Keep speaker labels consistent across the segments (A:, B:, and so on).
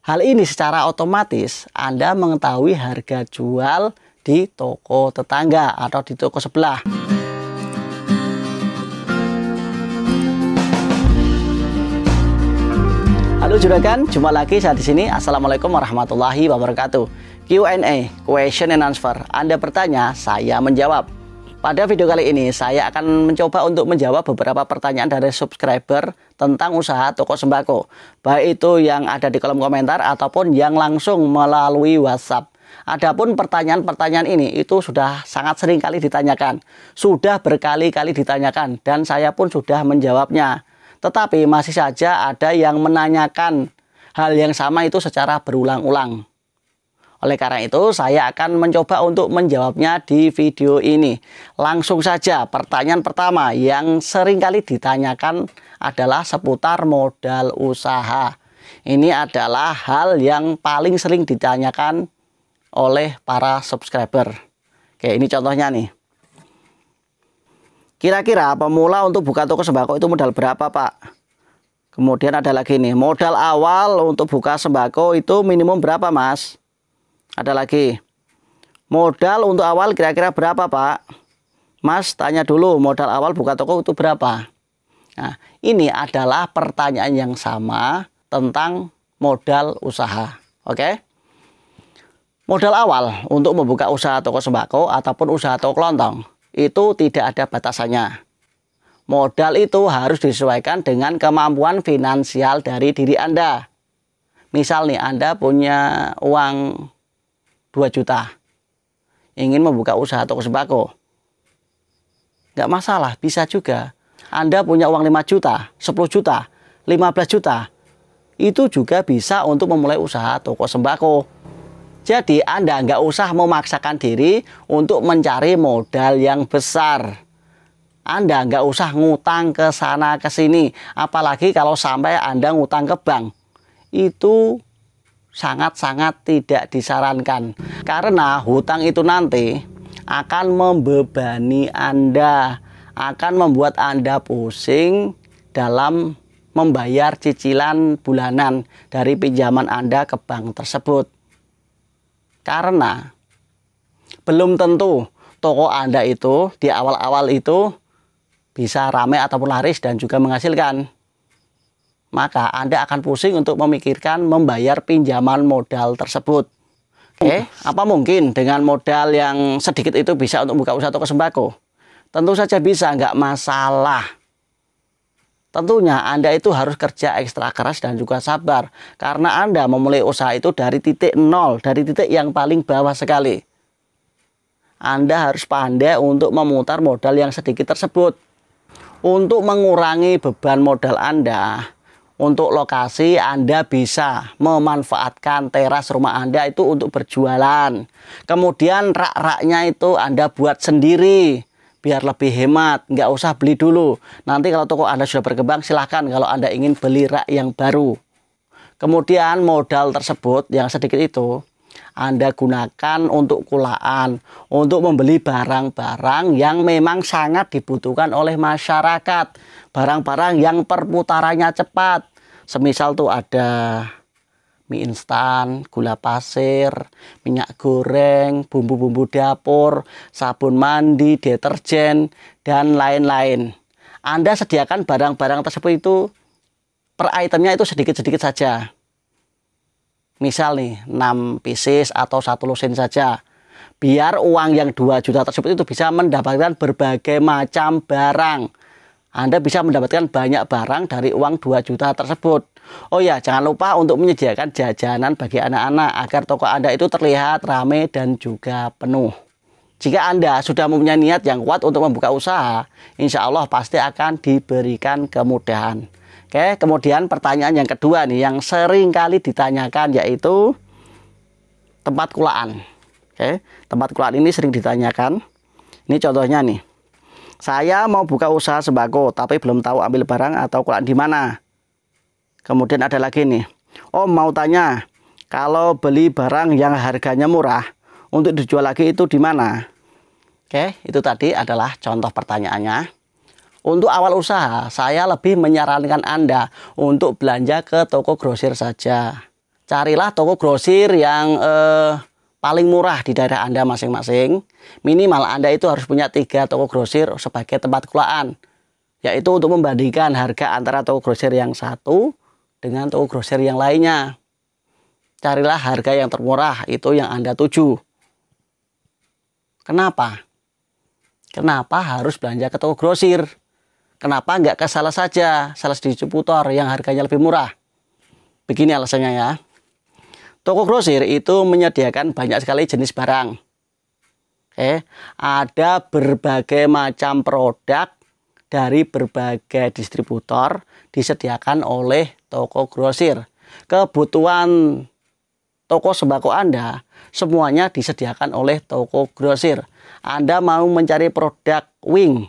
A: Hal ini secara otomatis Anda mengetahui harga jual di toko tetangga atau di toko sebelah. Halo juragan, jumpa lagi saya di sini. Assalamualaikum warahmatullahi wabarakatuh. Q&A, question and answer. Anda bertanya, saya menjawab. Pada video kali ini saya akan mencoba untuk menjawab beberapa pertanyaan dari subscriber tentang usaha toko sembako, baik itu yang ada di kolom komentar ataupun yang langsung melalui WhatsApp. Adapun pertanyaan-pertanyaan ini itu sudah sangat sering kali ditanyakan, sudah berkali-kali ditanyakan dan saya pun sudah menjawabnya. Tetapi masih saja ada yang menanyakan hal yang sama itu secara berulang-ulang. Oleh karena itu, saya akan mencoba untuk menjawabnya di video ini. Langsung saja, pertanyaan pertama yang sering kali ditanyakan adalah seputar modal usaha. Ini adalah hal yang paling sering ditanyakan oleh para subscriber. Oke, ini contohnya nih. Kira-kira pemula untuk buka toko sembako itu modal berapa, Pak? Kemudian ada lagi nih, modal awal untuk buka sembako itu minimum berapa mas? Ada lagi. Modal untuk awal kira-kira berapa, Pak? Mas, tanya dulu modal awal buka toko itu berapa? Nah, ini adalah pertanyaan yang sama tentang modal usaha. Oke? Modal awal untuk membuka usaha toko sembako ataupun usaha toko kelontong itu tidak ada batasannya. Modal itu harus disesuaikan dengan kemampuan finansial dari diri Anda. Misal nih Anda punya uang 2 juta ingin membuka usaha toko sembako nggak masalah bisa juga Anda punya uang 5 juta 10 juta 15 juta itu juga bisa untuk memulai usaha toko sembako jadi Anda nggak usah memaksakan diri untuk mencari modal yang besar anda nggak usah ngutang ke sana ke sini, apalagi kalau sampai Anda ngutang ke bank. Itu sangat-sangat tidak disarankan karena hutang itu nanti akan membebani Anda, akan membuat Anda pusing dalam membayar cicilan bulanan dari pinjaman Anda ke bank tersebut. Karena belum tentu toko Anda itu di awal-awal itu bisa ramai ataupun laris dan juga menghasilkan maka Anda akan pusing untuk memikirkan membayar pinjaman modal tersebut. Oke, okay? apa mungkin dengan modal yang sedikit itu bisa untuk buka usaha toko sembako? Tentu saja bisa, nggak masalah. Tentunya Anda itu harus kerja ekstra keras dan juga sabar karena Anda memulai usaha itu dari titik nol, dari titik yang paling bawah sekali. Anda harus pandai untuk memutar modal yang sedikit tersebut. Untuk mengurangi beban modal Anda, untuk lokasi Anda bisa memanfaatkan teras rumah Anda itu untuk berjualan. Kemudian rak-raknya itu Anda buat sendiri biar lebih hemat, nggak usah beli dulu. Nanti kalau toko Anda sudah berkembang silahkan kalau Anda ingin beli rak yang baru. Kemudian modal tersebut yang sedikit itu anda gunakan untuk kulaan, untuk membeli barang-barang yang memang sangat dibutuhkan oleh masyarakat. Barang-barang yang perputarannya cepat. Semisal tuh ada mie instan, gula pasir, minyak goreng, bumbu-bumbu dapur, sabun mandi, deterjen, dan lain-lain. Anda sediakan barang-barang tersebut itu per itemnya itu sedikit-sedikit saja misal nih 6 pieces atau satu lusin saja biar uang yang 2 juta tersebut itu bisa mendapatkan berbagai macam barang anda bisa mendapatkan banyak barang dari uang 2 juta tersebut. Oh ya, jangan lupa untuk menyediakan jajanan bagi anak-anak agar toko Anda itu terlihat ramai dan juga penuh. Jika Anda sudah mempunyai niat yang kuat untuk membuka usaha, insya Allah pasti akan diberikan kemudahan. Oke, kemudian pertanyaan yang kedua nih yang sering kali ditanyakan yaitu tempat kulaan. Oke, tempat kulaan ini sering ditanyakan. Ini contohnya nih. Saya mau buka usaha sembako tapi belum tahu ambil barang atau kulaan di mana. Kemudian ada lagi nih. Oh, mau tanya, kalau beli barang yang harganya murah untuk dijual lagi itu di mana? Oke, itu tadi adalah contoh pertanyaannya. Untuk awal usaha, saya lebih menyarankan Anda untuk belanja ke toko grosir saja. Carilah toko grosir yang eh, paling murah di daerah Anda masing-masing. Minimal Anda itu harus punya tiga toko grosir sebagai tempat kulaan. Yaitu untuk membandingkan harga antara toko grosir yang satu dengan toko grosir yang lainnya. Carilah harga yang termurah, itu yang Anda tuju. Kenapa? Kenapa harus belanja ke toko grosir? Kenapa nggak ke salah saja, salah distributor yang harganya lebih murah? Begini alasannya ya. Toko grosir itu menyediakan banyak sekali jenis barang. Oke, ada berbagai macam produk dari berbagai distributor disediakan oleh toko grosir. Kebutuhan toko sembako Anda semuanya disediakan oleh toko grosir. Anda mau mencari produk Wing,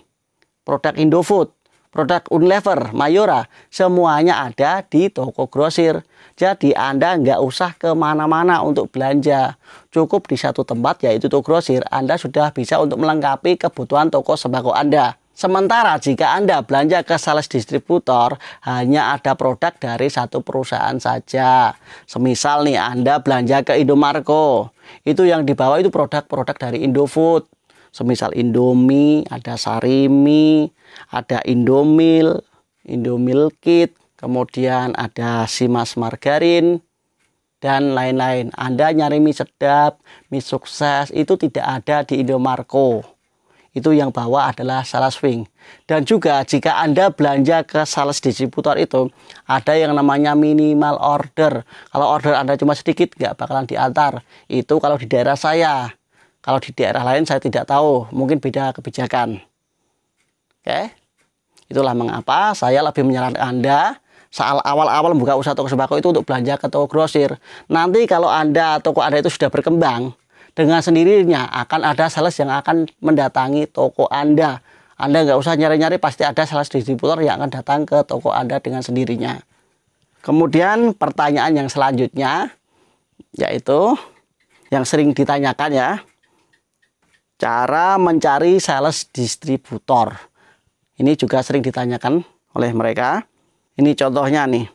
A: produk Indofood, produk Unilever, Mayora, semuanya ada di toko grosir. Jadi Anda nggak usah kemana-mana untuk belanja. Cukup di satu tempat yaitu toko grosir, Anda sudah bisa untuk melengkapi kebutuhan toko sembako Anda. Sementara jika Anda belanja ke sales distributor, hanya ada produk dari satu perusahaan saja. Semisal nih Anda belanja ke Indomarko, itu yang dibawa itu produk-produk dari Indofood. Semisal Indomie, ada Sarimi, ada Indomil, Indomil Kit, kemudian ada Simas Margarin, dan lain-lain. Anda nyari mie sedap, mie sukses, itu tidak ada di Indomarko. Itu yang bawa adalah sales wing. Dan juga jika Anda belanja ke sales distributor itu, ada yang namanya minimal order. Kalau order Anda cuma sedikit, nggak bakalan diantar. Itu kalau di daerah saya. Kalau di daerah lain saya tidak tahu, mungkin beda kebijakan. Oke. Itulah mengapa saya lebih menyarankan Anda saat awal-awal buka usaha toko sembako itu untuk belanja ke toko grosir. Nanti kalau Anda toko Anda itu sudah berkembang, dengan sendirinya akan ada sales yang akan mendatangi toko Anda. Anda nggak usah nyari-nyari, pasti ada sales distributor yang akan datang ke toko Anda dengan sendirinya. Kemudian pertanyaan yang selanjutnya, yaitu yang sering ditanyakan ya, Cara mencari sales distributor. Ini juga sering ditanyakan oleh mereka. Ini contohnya nih.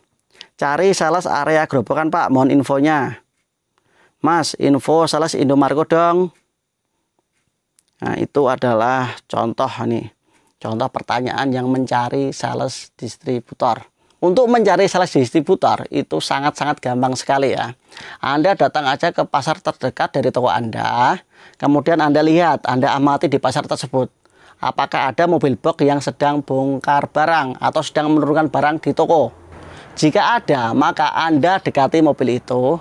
A: Cari sales area gerobokan Pak, mohon infonya. Mas, info sales Indomarko dong. Nah, itu adalah contoh nih. Contoh pertanyaan yang mencari sales distributor. Untuk mencari sales distributor itu sangat-sangat gampang sekali ya. Anda datang aja ke pasar terdekat dari toko Anda, Kemudian Anda lihat, Anda amati di pasar tersebut. Apakah ada mobil box yang sedang bongkar barang atau sedang menurunkan barang di toko? Jika ada, maka Anda dekati mobil itu,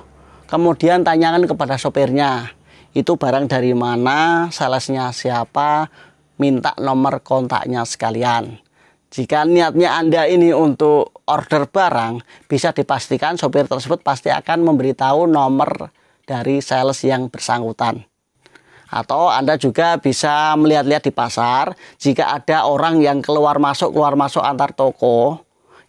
A: kemudian tanyakan kepada sopirnya, itu barang dari mana, salesnya siapa, minta nomor kontaknya sekalian. Jika niatnya Anda ini untuk order barang, bisa dipastikan sopir tersebut pasti akan memberitahu nomor dari sales yang bersangkutan. Atau Anda juga bisa melihat-lihat di pasar jika ada orang yang keluar masuk keluar masuk antar toko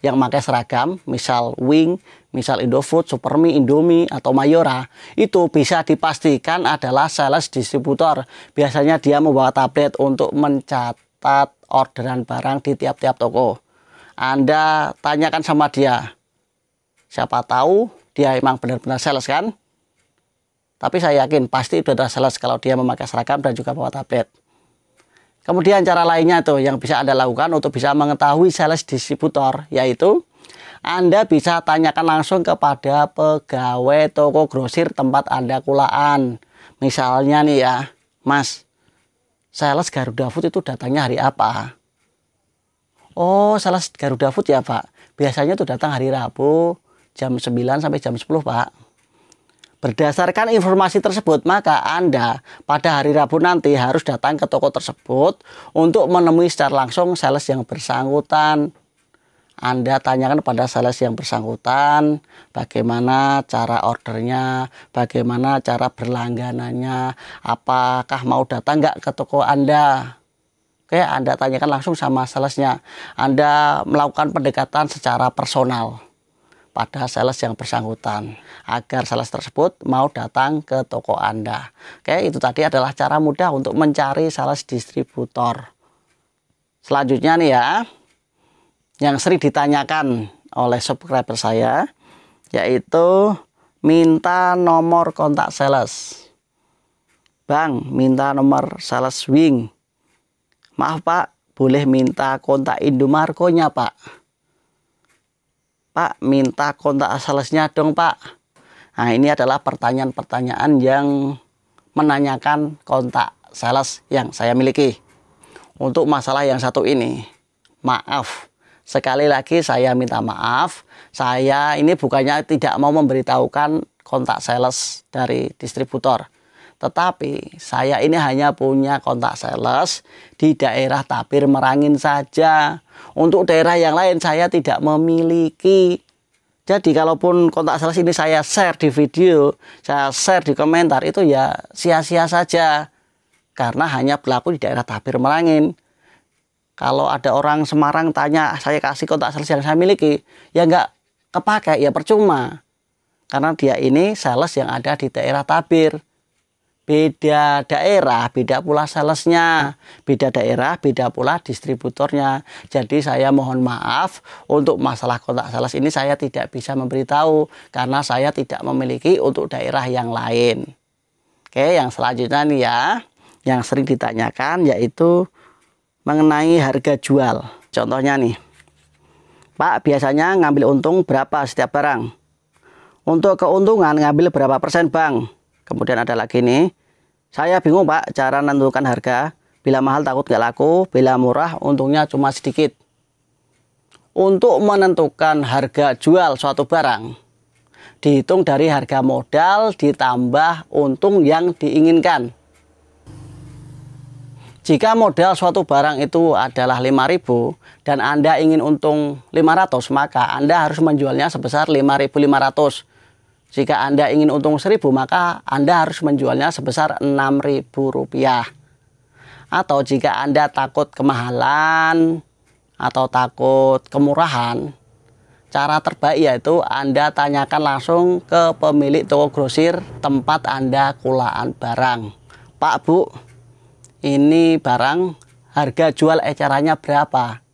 A: yang pakai seragam, misal Wing, misal Indofood, Supermi, Indomie atau Mayora, itu bisa dipastikan adalah sales distributor. Biasanya dia membawa tablet untuk mencatat orderan barang di tiap-tiap toko. Anda tanyakan sama dia. Siapa tahu dia emang benar-benar sales kan? Tapi saya yakin pasti itu adalah sales kalau dia memakai seragam dan juga bawa tablet. Kemudian cara lainnya tuh yang bisa Anda lakukan untuk bisa mengetahui sales distributor yaitu Anda bisa tanyakan langsung kepada pegawai toko grosir tempat Anda kulaan. Misalnya nih ya, Mas, sales Garuda Food itu datangnya hari apa? Oh, sales Garuda Food ya Pak. Biasanya tuh datang hari Rabu jam 9 sampai jam 10 Pak. Berdasarkan informasi tersebut, maka Anda pada hari Rabu nanti harus datang ke toko tersebut untuk menemui secara langsung sales yang bersangkutan. Anda tanyakan pada sales yang bersangkutan bagaimana cara ordernya, bagaimana cara berlangganannya, apakah mau datang nggak ke toko Anda. Oke, Anda tanyakan langsung sama salesnya. Anda melakukan pendekatan secara personal pada sales yang bersangkutan agar sales tersebut mau datang ke toko Anda. Oke, itu tadi adalah cara mudah untuk mencari sales distributor. Selanjutnya nih ya, yang sering ditanyakan oleh subscriber saya yaitu minta nomor kontak sales. Bang, minta nomor sales wing. Maaf Pak, boleh minta kontak Indomarko-nya Pak Pak minta kontak salesnya dong Pak. Nah ini adalah pertanyaan-pertanyaan yang menanyakan kontak sales yang saya miliki. Untuk masalah yang satu ini, maaf. Sekali lagi saya minta maaf, saya ini bukannya tidak mau memberitahukan kontak sales dari distributor. Tetapi saya ini hanya punya kontak sales di daerah Tapir Merangin saja. Untuk daerah yang lain saya tidak memiliki. Jadi kalaupun kontak sales ini saya share di video, saya share di komentar itu ya sia-sia saja. Karena hanya berlaku di daerah Tapir Merangin. Kalau ada orang Semarang tanya saya kasih kontak sales yang saya miliki, ya nggak kepakai, ya percuma. Karena dia ini sales yang ada di daerah Tabir beda daerah, beda pula salesnya, beda daerah, beda pula distributornya. Jadi saya mohon maaf untuk masalah kontak sales ini saya tidak bisa memberitahu karena saya tidak memiliki untuk daerah yang lain. Oke, yang selanjutnya nih ya, yang sering ditanyakan yaitu mengenai harga jual. Contohnya nih, Pak biasanya ngambil untung berapa setiap barang? Untuk keuntungan ngambil berapa persen bang? Kemudian ada lagi nih, saya bingung Pak cara menentukan harga. Bila mahal takut gak laku, bila murah untungnya cuma sedikit. Untuk menentukan harga jual suatu barang, dihitung dari harga modal ditambah untung yang diinginkan. Jika modal suatu barang itu adalah 5000 dan Anda ingin untung 500, maka Anda harus menjualnya sebesar 5500 jika Anda ingin untung seribu maka Anda harus menjualnya sebesar Rp6.000. Atau jika Anda takut kemahalan atau takut kemurahan, cara terbaik yaitu Anda tanyakan langsung ke pemilik toko grosir tempat Anda kulaan barang. Pak Bu, ini barang harga jual ecerannya berapa?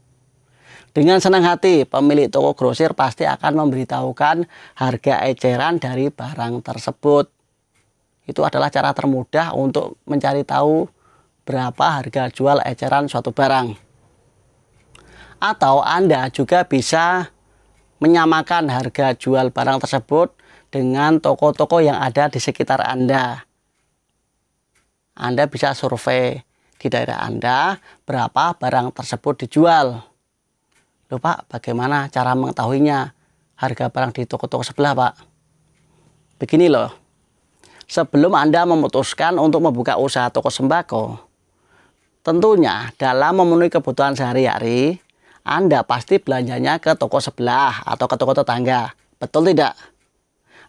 A: Dengan senang hati, pemilik toko grosir pasti akan memberitahukan harga eceran dari barang tersebut. Itu adalah cara termudah untuk mencari tahu berapa harga jual eceran suatu barang. Atau Anda juga bisa menyamakan harga jual barang tersebut dengan toko-toko yang ada di sekitar Anda. Anda bisa survei di daerah Anda berapa barang tersebut dijual. Loh Pak, bagaimana cara mengetahuinya harga barang di toko-toko sebelah Pak? Begini loh, sebelum Anda memutuskan untuk membuka usaha toko sembako, tentunya dalam memenuhi kebutuhan sehari-hari, Anda pasti belanjanya ke toko sebelah atau ke toko tetangga. Betul tidak?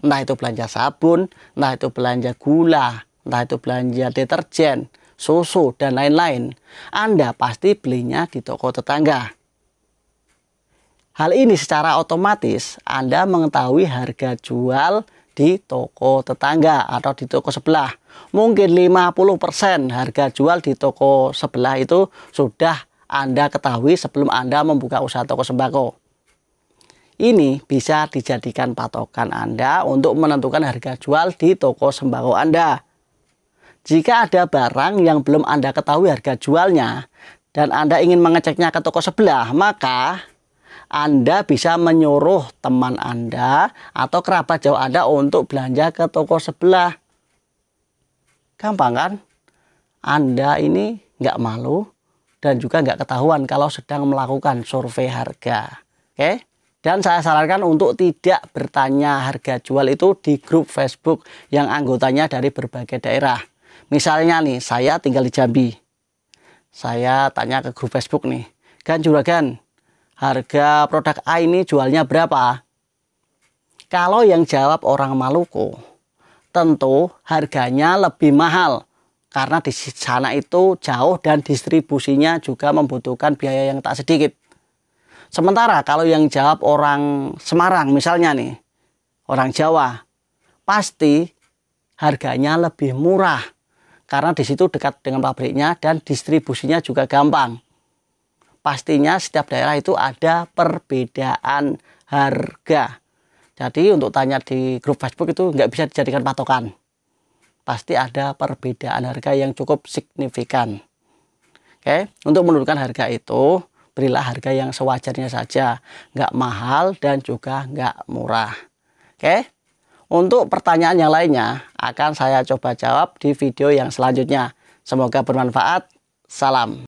A: Entah itu belanja sabun, entah itu belanja gula, entah itu belanja deterjen, susu, dan lain-lain. Anda pasti belinya di toko tetangga. Hal ini secara otomatis Anda mengetahui harga jual di toko tetangga atau di toko sebelah. Mungkin 50% harga jual di toko sebelah itu sudah Anda ketahui sebelum Anda membuka usaha toko sembako. Ini bisa dijadikan patokan Anda untuk menentukan harga jual di toko sembako Anda. Jika ada barang yang belum Anda ketahui harga jualnya dan Anda ingin mengeceknya ke toko sebelah, maka anda bisa menyuruh teman Anda atau kerabat jauh Anda untuk belanja ke toko sebelah. Gampang kan? Anda ini nggak malu dan juga nggak ketahuan kalau sedang melakukan survei harga. Oke? Dan saya sarankan untuk tidak bertanya harga jual itu di grup Facebook yang anggotanya dari berbagai daerah. Misalnya nih, saya tinggal di Jambi. Saya tanya ke grup Facebook nih, kan juragan, harga produk A ini jualnya berapa? Kalau yang jawab orang Maluku, tentu harganya lebih mahal karena di sana itu jauh dan distribusinya juga membutuhkan biaya yang tak sedikit. Sementara kalau yang jawab orang Semarang misalnya nih, orang Jawa, pasti harganya lebih murah karena di situ dekat dengan pabriknya dan distribusinya juga gampang pastinya setiap daerah itu ada perbedaan harga. Jadi untuk tanya di grup Facebook itu nggak bisa dijadikan patokan. Pasti ada perbedaan harga yang cukup signifikan. Oke, untuk menurunkan harga itu berilah harga yang sewajarnya saja, nggak mahal dan juga nggak murah. Oke, untuk pertanyaan yang lainnya akan saya coba jawab di video yang selanjutnya. Semoga bermanfaat. Salam.